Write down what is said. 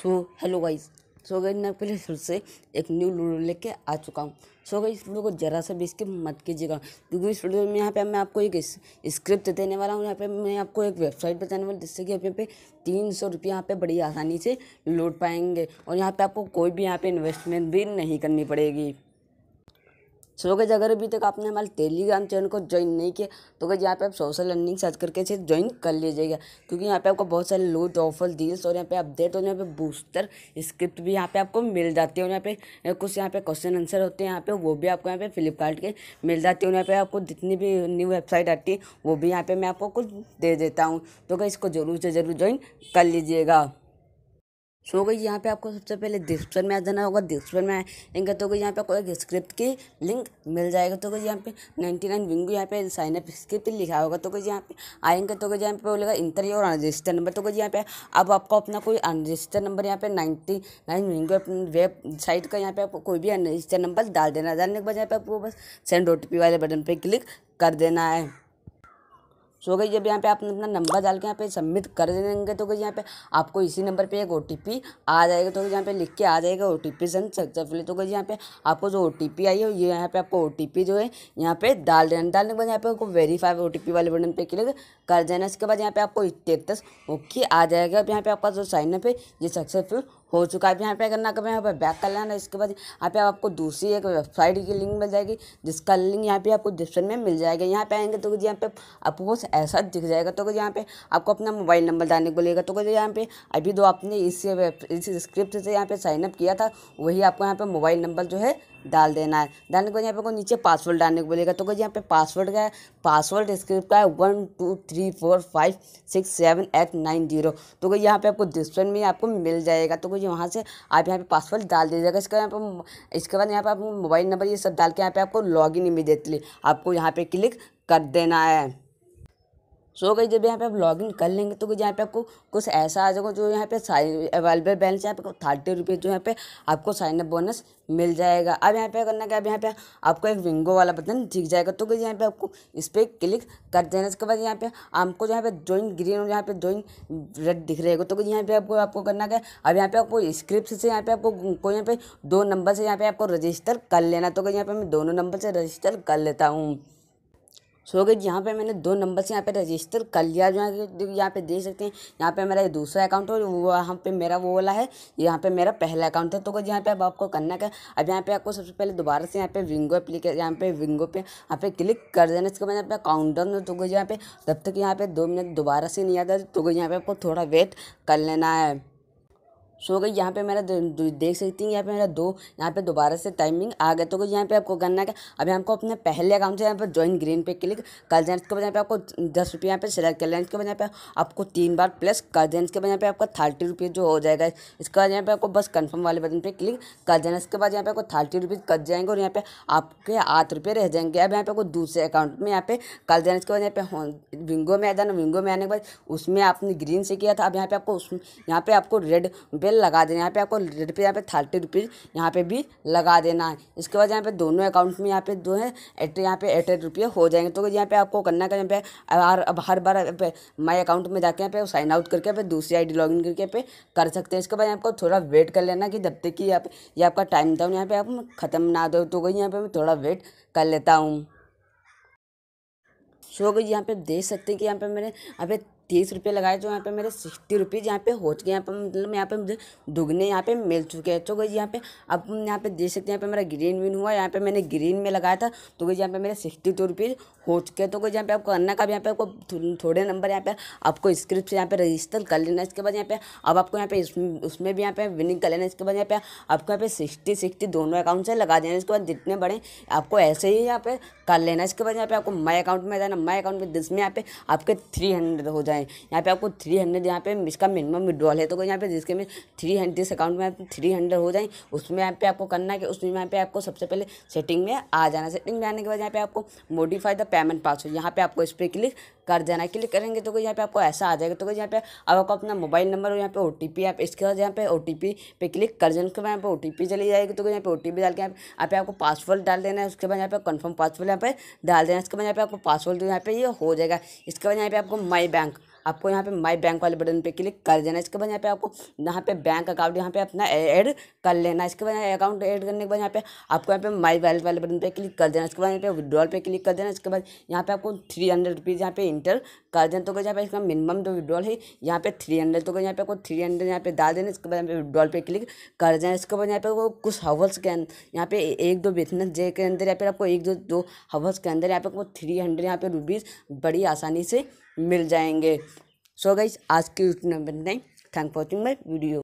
so hello guys so गई मैं पहले फिर से एक न्यू लूडो लेके आ चुका हूँ सो गई इस लूडो को ज़रा सा भी इसके मत कीजिएगा क्योंकि इस वीडियो में यहाँ पे मैं आपको एक स्क्रिप्ट देने वाला हूँ यहाँ पे मैं आपको एक वेबसाइट बताने वाला जिससे कि आप यहाँ पे तीन सौ रुपये यहाँ पर बड़ी आसानी से लूट पाएंगे और यहाँ पर आपको कोई भी यहाँ पर इन्वेस्टमेंट भी नहीं करनी पड़ेगी सो गज अगर अभी तक आपने हमारे टेलीग्राम चैनल को ज्वाइन नहीं किया तो गज यहाँ पे आप सोशल लर्निंग सर्च करके इसे ज्वाइन कर लीजिएगा क्योंकि यहाँ पे आपको बहुत सारे लूट ऑफर डील्स और यहाँ पे अपडेट और यहाँ पे बूस्टर स्क्रिप्ट भी यहाँ पे आपको मिल जाती है और यहाँ पे कुछ यहाँ पे क्वेश्चन आंसर होते हैं यहाँ पे वो भी आपको यहाँ पे फ्लिपकार्ट के मिल जाती है और यहाँ पे आपको जितनी भी न्यू वेबसाइट आती है वो भी यहाँ पे मैं आपको कुछ दे देता हूँ तो क्या इसको जरूर से जरूर ज्वाइन कर लीजिएगा सो गई यहाँ पे आपको सबसे पहले डिस्क्रिप्शन में आ जाना होगा डिस्क्रिप्शन में आएंगे तो यहाँ पे आपको एक स्क्रिप्ट की लिंक मिल जाएगा तो यहाँ पे नाइन्टी नाइन विंग यहाँ पे साइन अप स्क्रिप्ट लिखा होगा तो यहाँ पे आएंगे तो यहाँ पे बोलेगा इंटरव्यू और रजिस्टर नंबर तो यहाँ पे अब आपको अपना कोई रजिस्टर नंबर यहाँ पे नाइन्टी नाइन विंग वेबसाइट का यहाँ पे आपको कोई भी रजिस्टर नंबर डाल देना डालने के बाद यहाँ पे आपको बस सेंड ओ वाले बटन पर क्लिक कर देना है सो गई जब यहाँ पे आप अपना नंबर डाल के यहाँ पे सबमिट कर देंगे तो गई यहाँ पे आपको इसी नंबर पे एक ओ आ जाएगा तो यहाँ पे लिख के आ जाएगा O T P sent successfully तो गई यहाँ पे आपको जो ओ टी पी आई है ये यहाँ पे आपको ओ टी पी जो है यहाँ पे डाल देना डालने के बाद यहाँ पे आपको वेरीफाई ओ टी पी वाले बटन पे क्लिक कर देना इसके बाद यहाँ पे आपको स्टेटस ओके आ जाएगा अब यहाँ पे आपका जो साइनअप है ये सक्सेसफुल हो चुका है आप यहाँ पे अगर ना कभी यहाँ पर बैक कर लेना इसके बाद यहाँ पे आपको दूसरी एक वेबसाइट की लिंक मिल जाएगी जिसका लिंक यहाँ पे आपको डिस्क्रिप्शन में मिल जाएगा यहाँ पे आएंगे तो यहाँ पे आपको कुछ ऐसा दिख जाएगा तो यहाँ पे आपको अपना मोबाइल नंबर डालने को लेगा तो यहाँ पे अभी तो आपने इस इस स्क्रिप्ट से यहाँ पे साइनअप किया था वही आपको यहाँ पर मोबाइल नंबर जो है डाल देना है डालने के बाद यहाँ पे को नीचे पासवर्ड डालने को बोलेगा तो यहाँ पे पासवर्ड का है पासवर्ड स्क्रिप्ट का है one two three four five six seven eight nine zero तो यहाँ पे आपको डिस्क्रिप्शन में आपको मिल जाएगा तो कोई वहाँ से आप यहाँ पे पासवर्ड डाल दीजिएगा इसके यहाँ पर इसके बाद यहाँ पर आप मोबाइल नंबर ये सब डाल के यहाँ पे आपको लॉग इन इमीडिएटली आपको यहाँ पर क्लिक कर देना है सो गई जब यहाँ पे आप लॉगिन कर लेंगे तो यहाँ पे आपको कुछ ऐसा आ जाएगा जो यहाँ पे अवेलेबल बैलेंस यहाँ आपको थर्टी रुपीज़ जो यहाँ पे आपको साइनअप बोनस मिल जाएगा अब यहाँ पे करना क्या अब यहाँ पे आपको एक विंगो वाला बटन दिख जाएगा तो यहाँ पे आपको इस पर क्लिक कर देना इसके बाद यहाँ पे आपको यहाँ पे ज्वाइन ग्रीन और यहाँ पे ज्वाइन रेड दिख रहेगा तो यहाँ पे आपको आपको करना क्या अब यहाँ पे आपको स्क्रिप्ट से यहाँ पे आपको कोई यहाँ पे दो नंबर से यहाँ पे आपको रजिस्टर कर लेना तो यहाँ पे मैं दोनों नंबर से रजिस्टर कर लेता हूँ सो गए यहाँ पे मैंने दो नंबर से यहाँ पे रजिस्टर कर लिया जो है यहाँ पे देख सकते हैं यहाँ पे मेरा दूसरा अकाउंट है वो वहाँ पे मेरा वो वाला है यहाँ पे मेरा पहला अकाउंट है तो यहाँ पे अब आपको करना क्या अब यहाँ पे आपको सबसे पहले दोबारा से यहाँ पे विंगो एप्लीकेशन यहाँ पे विंगो पे यहाँ पे क्लिक कर देना इसके बाद यहाँ पे काउंटर में तो यहाँ पे तब तक यहाँ पे दो मिनट दोबारा से नहीं आता तो यहाँ पे आपको थोड़ा वेट कर लेना है सो गई यहाँ पे मेरा देख सकती हैं यहाँ पे मेरा दो यहाँ पे दोबारा से टाइमिंग आ गया तो यहाँ पे आपको करना है अभी हमको अपने पहले अकाउंट से यहाँ पर ज्वाइन ग्रीन पे क्लिक कर देना इसके बजाय पे आपको दस रुपये यहाँ पे सेलेक्ट कर लेना इसके बजाय पे आपको तीन बार प्लस कर देना इसके बजाय पे आपका थर्टी रुपीज़ जो हो जाएगा इसके बाद यहाँ पे आपको बस कन्फर्म वाले बटन पर क्लिक कर देना इसके बाद यहाँ पे आपको थर्टी रुपीज़ कट जाएंगे और यहाँ पे आपके आठ रुपये रह जाएंगे अब यहाँ पे आपको दूसरे अकाउंट में यहाँ पे कर देना इसके बाद यहाँ पे विंगो में आ जाना विंगो में आने के बाद उसमें आपने ग्रीन से किया था अब यहाँ पे आपको उस यहाँ पे आपको रेड पे पहले लगा देना यहाँ पे आपको रेट पे यहाँ पे थर्टी रुपीज़ यहाँ पे भी लगा देना है इसके बाद यहाँ पे दोनों अकाउंट में यहाँ पे दो है एट यहाँ पे एट एट रुपये हो जाएंगे तो यहाँ पे आपको करना है यहाँ पे हर हर बार माई अकाउंट में जाके यहाँ पे साइन आउट करके यहाँ पे दूसरी आई डी लॉग इन करके पे कर सकते हैं इसके बाद आपको थोड़ा वेट कर लेना कि जब तक कि यहाँ पे ये आपका टाइम था यहाँ पे आप ख़त्म ना दो तो यहाँ पर मैं थोड़ा वेट कर लेता हूँ सो गई यहाँ पे देख सकते हैं कि यहाँ पे मैंने यहाँ पे तीस रुपये लगाए जो यहाँ पे मेरे सिक्सटी रुपीज़ यहाँ पे हो चुके हैं यहाँ पर मतलब यहाँ पे मुझे दुगने यहाँ पे मिल चुके हैं तो गई यहाँ पे अब यहाँ पे देख सकते हैं यहाँ पे मेरा ग्रीन विन हुआ यहाँ पे मैंने ग्रीन में लगाया था तो गई यहाँ पे मेरे सिक्सटी टू रुपीज़ हो चुके हैं तो गई यहाँ पे आपको करना का यहाँ पे आपको थोड़े नंबर यहाँ पे आपको स्क्रिप्ट से यहाँ पे रजिस्टर कर लेना इसके बाद यहाँ पे अब आपको यहाँ पे उसमें भी यहाँ पे विनिंग कर लेना इसके बाद यहाँ पे आपको यहाँ पे सिक्सटी सिक्सटी दोनों अकाउंट से लगा देना इसके बाद जितने बड़े आपको ऐसे ही यहाँ पे कर लेना इसके बाद यहाँ पे आपको माई अकाउंट में जाना माई अकाउंट में जिसमें यहाँ पे आपके थ्री हंड्रेड हो जाए है यहाँ पे आपको थ्री हंड्रेड यहाँ पे इसका मिनिमम विड्रॉल है तो यहाँ पे जिसके में थ्री हंड्रेड जिस अकाउंट में आप थ्री हंड्रेड हो जाए उसमें यहाँ पे आपको करना है कि उसमें यहाँ पे आपको सबसे पहले सेटिंग में आ जाना सेटिंग में आने के बाद यहाँ पे आपको मोडिफाई द पेमेंट पासवर्ड यहाँ पे आपको इस पर क्लिक कर देना क्लिक करेंगे तो यहाँ पे आपको ऐसा आ जाएगा तो यहाँ पे अब आपको अपना मोबाइल नंबर और यहाँ पे ओ टी पी आप इसके बाद यहाँ पे ओ टी पी पे क्लिक कर देना उसके बाद यहाँ पे ओ टी पी चली जाएगी तो यहाँ पे ओ टी पी डाल के यहाँ पे आपको पासवर्ड डाल देना है उसके बाद यहाँ पे कन्फर्म पासवर्ड यहाँ पे डाल देना है उसके बाद यहाँ पे आपको पासवर्ड यहाँ पे ये हो जाएगा इसके बाद यहाँ पे आपको माई बैंक आपको यहाँ पे माई बैंक वाले बटन पे क्लिक कर देना इसके बाद यहाँ पे आपको यहाँ पे बैंक अकाउंट यहाँ पे अपना ऐड कर लेना इसके बाद अकाउंट ऐड करने के बाद यहाँ पे आपको यहाँ पे माई वैलेट वाले बटन पे क्लिक कर देना इसके बाद यहाँ पे विड्रॉल पे क्लिक कर देना इसके बाद यहाँ पे आपको थ्री हंड्रेड रुपीज़ यहाँ पे इंटर कर देना तो यहाँ पे इसका मिनिमम जो विड्रॉल है यहाँ पे थ्री हंड्रेड तो यहाँ पे आपको थ्री हंड्रेड यहाँ पे डाल देना इसके बाद यहाँ पे विड्रॉल पे क्लिक कर देना इसके बाद यहाँ पे कुछ हवर्स के यहाँ पे एक दो बिजनेस डे के अंदर या फिर आपको एक दो दो हवर्स के अंदर यहाँ पे आपको थ्री हंड्रेड यहाँ पे रुपीज़ बड़ी आसानी से मिल जाएंगे सो गई आज की नंबर नहीं thank for watching my video